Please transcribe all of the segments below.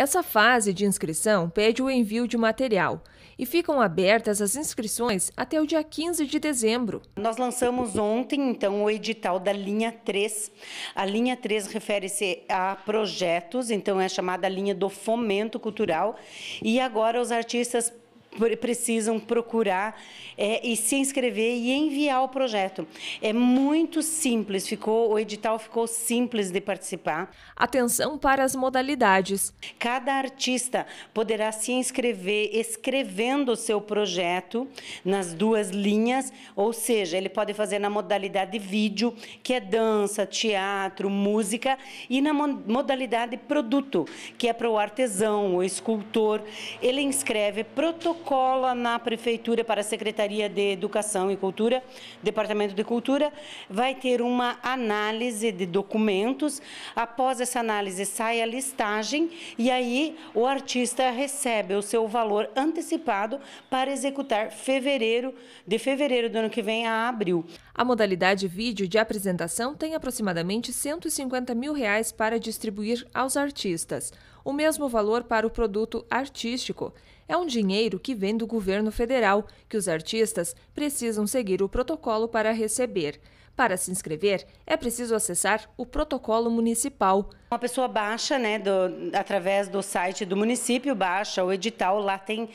Essa fase de inscrição pede o envio de material e ficam abertas as inscrições até o dia 15 de dezembro. Nós lançamos ontem, então, o edital da linha 3. A linha 3 refere-se a projetos, então é chamada linha do fomento cultural. E agora os artistas precisam procurar é, e se inscrever e enviar o projeto. É muito simples, ficou o edital ficou simples de participar. Atenção para as modalidades. Cada artista poderá se inscrever escrevendo o seu projeto nas duas linhas, ou seja, ele pode fazer na modalidade vídeo, que é dança, teatro, música, e na modalidade produto, que é para o artesão, o escultor. Ele inscreve protocolo cola na prefeitura para a Secretaria de Educação e Cultura, Departamento de Cultura, vai ter uma análise de documentos. Após essa análise sai a listagem e aí o artista recebe o seu valor antecipado para executar fevereiro de fevereiro do ano que vem a abril. A modalidade vídeo de apresentação tem aproximadamente 150 mil reais para distribuir aos artistas o mesmo valor para o produto artístico. É um dinheiro que vem do governo federal, que os artistas precisam seguir o protocolo para receber. Para se inscrever, é preciso acessar o protocolo municipal. Uma pessoa baixa, né, do, através do site do município, baixa o edital, lá tem uh,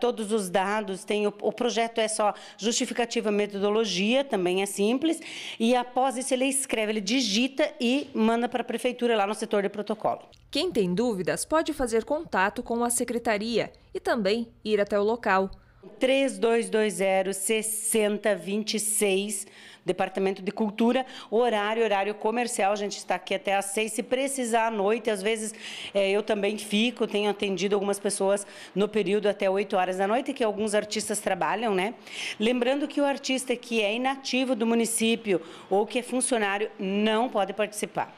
todos os dados, tem o, o, projeto é só justificativa, metodologia, também é simples, e após isso ele escreve, ele digita e manda para a prefeitura lá no setor de protocolo. Quem tem dúvidas pode fazer contato com a secretaria e também ir até o local. 3220 6026 Departamento de Cultura, horário, horário comercial, a gente está aqui até às seis, se precisar à noite, às vezes é, eu também fico, tenho atendido algumas pessoas no período até oito horas da noite, que alguns artistas trabalham, né? Lembrando que o artista que é inativo do município ou que é funcionário não pode participar.